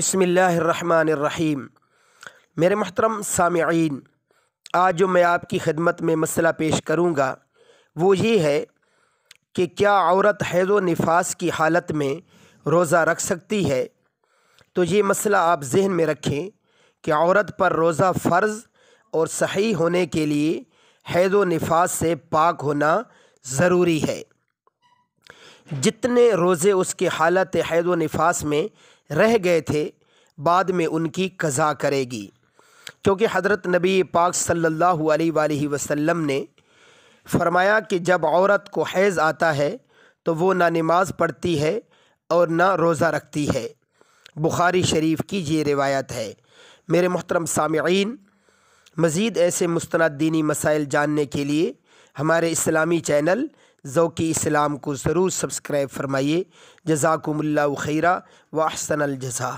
بسم اللہ الرحمن الرحیم میرے محترم سامعین آج جو میں آپ کی خدمت میں مسئلہ پیش کروں گا وہ یہ ہے کہ کیا عورت حیض و نفاس کی حالت میں روزہ رکھ سکتی ہے تو یہ مسئلہ آپ ذہن میں رکھیں کہ عورت پر روزہ فرض اور صحیح ہونے کے لیے حیض و نفاس سے پاک ہونا ضروری ہے جتنے روزے اس کی حالت حید و نفاس میں رہ گئے تھے بعد میں ان کی قضا کرے گی کیونکہ حضرت نبی پاک صلی اللہ علیہ وآلہ وسلم نے فرمایا کہ جب عورت کو حیض آتا ہے تو وہ نہ نماز پڑھتی ہے اور نہ روزہ رکھتی ہے بخاری شریف کی یہ روایت ہے میرے محترم سامعین مزید ایسے مستند دینی مسائل جاننے کے لیے ہمارے اسلامی چینل ذوقی اسلام کو ضرور سبسکرائب فرمائیے جزاکم اللہ خیرہ و احسن الجزا